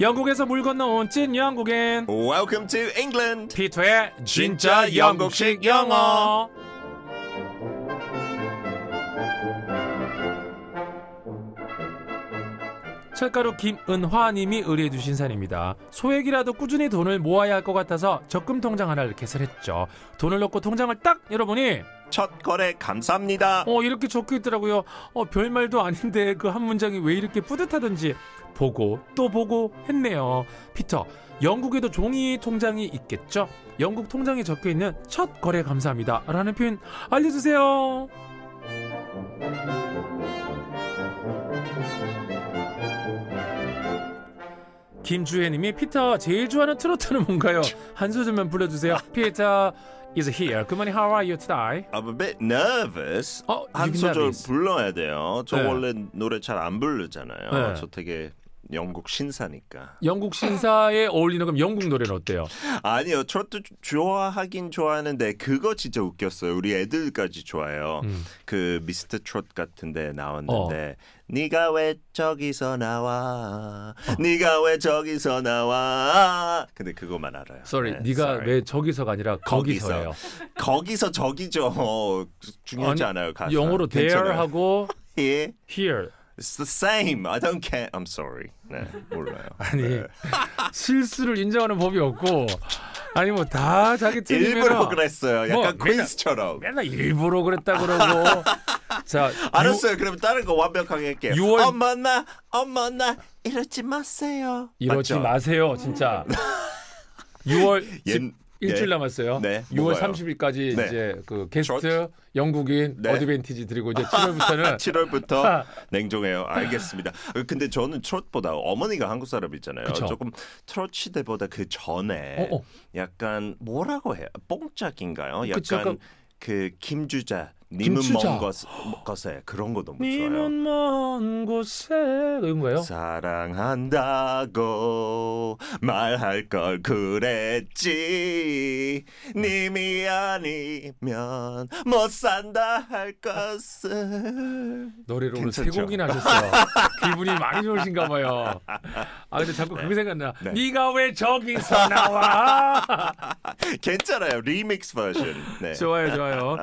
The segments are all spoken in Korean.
영국에서 물 건너온 찐 영국인 Welcome to England 피터의 진짜 영국식 영어 철가루 김은화님이 의뢰해주신 사연입니다. 소액이라도 꾸준히 돈을 모아야 할 것 같아서 적금 통장 하나를 개설했죠. 돈을 넣고 통장을 딱 열어보니 첫 거래 감사합니다. 어, 이렇게 적혀 있더라고요. 어, 별말도 아닌데 그 한 문장이 왜 이렇게 뿌듯하던지 보고 또 보고 했네요. 피터, 영국에도 종이 통장이 있겠죠? 영국 통장에 적혀 있는 첫 거래 감사합니다. 라는 표현 알려주세요. 김주혜님이 피터 제일 좋아하는 트로트는 뭔가요? 한 소절만 불러주세요. 피터 is here. 그만이 how are you today? I'm a bit nervous. 어, 한 소절 nervous. 불러야 돼요. 저 네. 원래 노래 잘안 부르잖아요. 네. 저 되게 영국 신사니까. 영국 신사에 어울리는 그럼 영국 노래는 어때요? 아니요. 트로트 좋아하긴 좋아하는데 그거 진짜 웃겼어요. 우리 애들까지 좋아해요. 음. 그 미스터 트롯 같은데 나왔는데 어. 네가 왜 저기서 나와? 어. 네가 왜 저기서 나와? 근데 그것만 알아요. Sorry, 네, 네가 sorry. 왜 저기서가 아니라 거기서예요. 거기서 저기죠. 어, 중요하지 아니, 않아요. 가사. 영어로 t h e r 하고 예. here It's the same. I don't care. I'm sorry. 네, 몰라요. 아니 네. 실수를 인정하는 법이 없고 아니 뭐 다 자기 틀리면 일부러 그랬어요. 약간 뭐, 퀸처럼 맨날, 맨날 일부러 그랬다 그러고. 자, 알았어요. 6, 그럼 다른 거 완벽하게 할게요. 6월 엄마나 엄마나 이러지 마세요. 이러지 맞죠? 마세요, 진짜. 6월 옛, 예. 일주일 남았어요. 네, 6월 뭐가요? 30일까지 네. 이제 그 게스트 쇼 영국인 네. 어드밴티지 드리고 이제 7월부터는 7월부터 냉정해요. 알겠습니다. 어, 근데 저는 트롯보다 어머니가 한국 사람이잖아요. 그쵸? 조금 트롯 시대보다 그 전에 어, 어. 약간 뭐라고 해요? 뽕짝인가요? 어, 약간 그러니까 그 김주자 님은 먼 곳, 곳에 그런 거너 좋아요. 님은 먼 곳에 이런 거예요? 사랑한다고 말할 걸 그랬지. 님이 아니면 못 산다 할 것을. 노래를 오늘 세 곡이나 하셨어요. 기분이 많이 좋으신가 봐요. 아 근데 자꾸 그게 네. 생각나. 네. 네가 왜 저기서 나와? 괜찮아요. 리믹스 버전. 네. 좋아요, 좋아요.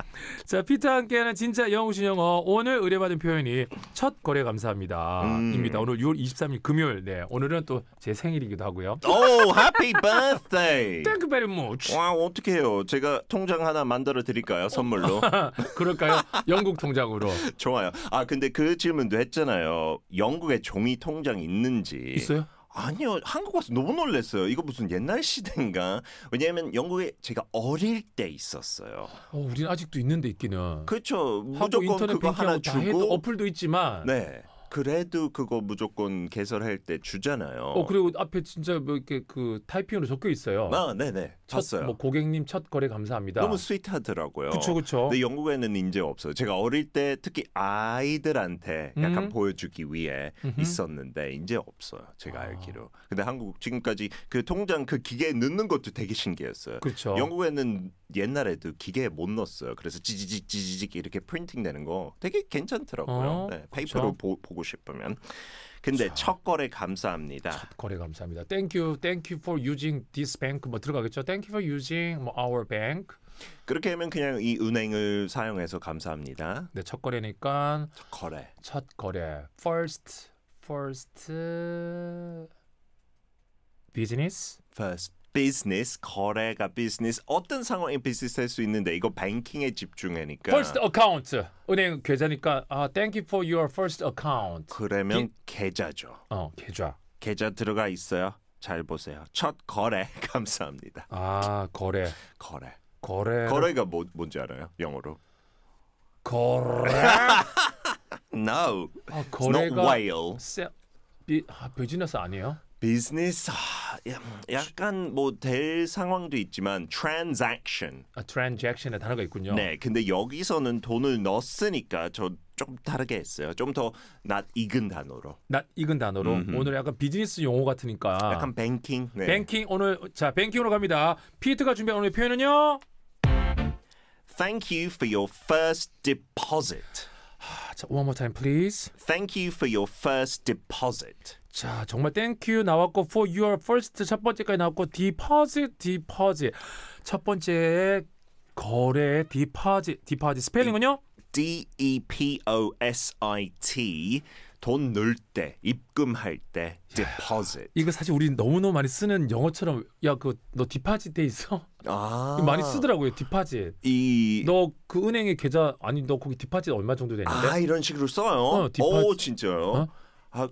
자 피터 함께하는 진짜 영어신 영어 오늘 의뢰받은 표현이 첫 거래 감사합니다입니다. 음. 오늘 6월 23일 금요일. 네 오늘은 또 제 생일이기도 하고요. 오 oh, 해피 birthday. Thank you very much. 와 어떻게 해요? 제가 통장 하나 만들어 드릴까요 선물로? 그럴까요? 영국 통장으로. 좋아요. 아 근데 그 질문도 했잖아요. 영국에 종이 통장 있는지. 있어요? 아니요 한국 와서 너무 놀랐어요. 이거 무슨 옛날 시대인가? 왜냐하면 영국에 제가 어릴 때 있었어요. 어, 우리는 아직도 있는데 있기는. 그렇죠. 무조건 인터넷 그거 하나 주고 어플도 있지만. 네. 그래도 그거 무조건 개설할 때 주잖아요. 어 그리고 앞에 진짜 뭐 이렇게 그 타이핑으로 적혀 있어요. 아 네네 첫, 봤어요. 뭐 고객님 첫 거래 감사합니다. 너무 스윗하더라고요. 그렇죠 그렇죠. 근데 영국에는 인제 없어요. 제가 어릴 때 특히 아이들한테 약간 음. 보여주기 위해 음흠. 있었는데 인제 없어요. 제가 아. 알기로. 근데 한국 지금까지 그 통장 그 기계에 넣는 것도 되게 신기했어요. 그렇죠. 영국에는 옛날에도 기계에 못 넣었어요. 그래서 지지직 지지직 이렇게 프린팅되는 거 되게 괜찮더라고요. 어, 네, 페이퍼로 보, 보고 싶으면. 근데 자, 첫 거래 감사합니다. 첫 거래 감사합니다. Thank you, thank you for using this bank 뭐 들어가겠죠. Thank you for using our bank. 그렇게 하면 그냥 이 은행을 사용해서 감사합니다. 네, 첫 거래니까 첫 거래. 첫 거래. First, first business. First business 거래가 business 어떤 상황이 비슷할 수 있는데 이거 뱅킹에 집중하니까 first account 은행 계좌니까 아 thank you for your first account 그러면 기... 계좌죠. 어 계좌 계좌 들어가 있어요. 잘 보세요. 첫 거래 감사합니다. 아 거래 거래 거래 거래가 뭐, 뭔지 알아요? 영어로 거래 No 아, 거래가 not whale 비... 아, 비즈니스 아니에요? 비즈니스 아, 약간 뭐 될 상황도 있지만 transaction. 아, transaction의 단어가 있군요. 네, 근데 여기서는 돈을 넣었으니까 저 좀 다르게 했어요. 좀 더낯 익은 단어로. 낯 익은 단어로 음흠. 오늘 약간 비즈니스 용어 같으니까. 약간 뱅킹. 네. 뱅킹 오늘 자 뱅킹으로 갑니다. 피트가 준비한 오늘 표현은요. Thank you for your first deposit. 자, one more time please. Thank you for your first deposit. 자, 정말 thank you 나왔고 for your first 첫 번째까지 나왔고 deposit deposit 첫 번째 거래 deposit deposit 스펠링은요? D E P O S I T 돈 넣을 때, 입금할 때, deposit. 이거 사실 우리 너무너무 많이 쓰는 영어처럼 야 그너 디파짓 돼 있어? 아. 많이 쓰더라고요. 디파짓. 이... 너 그 은행에 계좌 아니 너 거기 디파짓 얼마 정도 되는데? 아 이런 식으로 써요. 어, 디파짓. 오 진짜요? 어? 아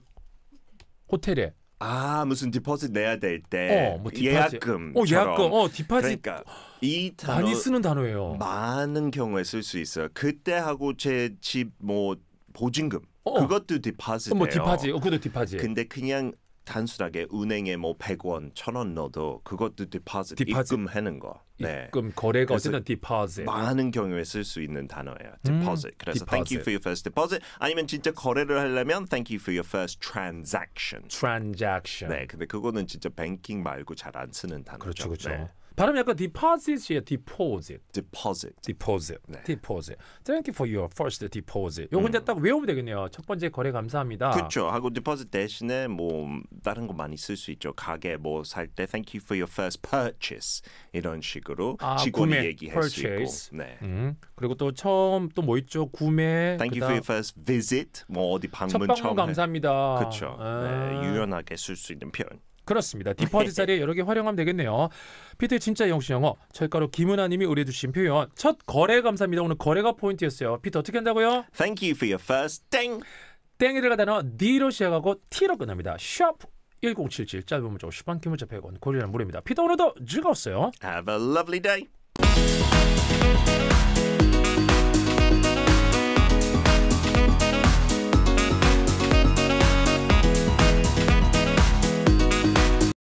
호텔에. 아 무슨 디포짓 내야 될 때, 어, 뭐 예약금, 어 예약금, 어 디파짓. 그러니까 이 단어 많이 쓰는 단어예요. 많은 경우에 쓸 수 있어요. 그때 하고 제 집 뭐 보증금. 어. 그것도 디파지예요. 뭐 디파지. 어, 그것도 디파지. 근데 그냥 단순하게 은행에 뭐 100원, 1000원 넣어도 그것도 디파지 디파짓. 입금하는 거. 네. 입금 거래가 어쨌든 디파짓. 많은 경우에 쓸 수 있는 단어예요. d e 지 음, 그래서 d e p o s i thank you for your first deposit 아니면 진짜 거래를 하려면 thank you for your first transaction. transaction. 네. 근데 그거는 진짜 뱅킹 말고 잘 안 쓰는 단어죠. 그렇죠. 그렇죠. 네. 발음 약간 deposit이에요. deposit. deposit. deposit. 네. deposit. Thank you for your first deposit. 요거 음. 이제 딱 외우면 되겠네요. 첫 번째 거래 감사합니다. 그렇죠. 하고 deposit 대신에 뭐 다른 거 많이 쓸 수 있죠. 가게 뭐 살 때 thank you for your first purchase 이런 식으로 아, 직원이 얘기할 purchase. 수 있고. 네. 음. 그리고 또 처음 또 뭐 있죠? 구매. Thank 그다음, you for your first visit. 뭐 어디 방문 첫 방문 처음 감사합니다. 그렇죠. 네, 유연하게 쓸 수 있는 표현. 그렇습니다. 디퍼드 자리에 여러 개 활용하면 되겠네요. 피트 진짜 영시 영어 철가루 김은아님이 의뢰주신 표현 첫 거래 감사합니다. 오늘 거래가 포인트였어요. 피트 어떻게 한다고요? Thank you for your first 땡. 땡이 들어간 단어 D로 시작하고 T로 끝납니다. 샵1077 짧은 문자 10번 긴 문자 100원 고리는무입니다 피터 오늘도 즐거웠어요. Have a lovely day.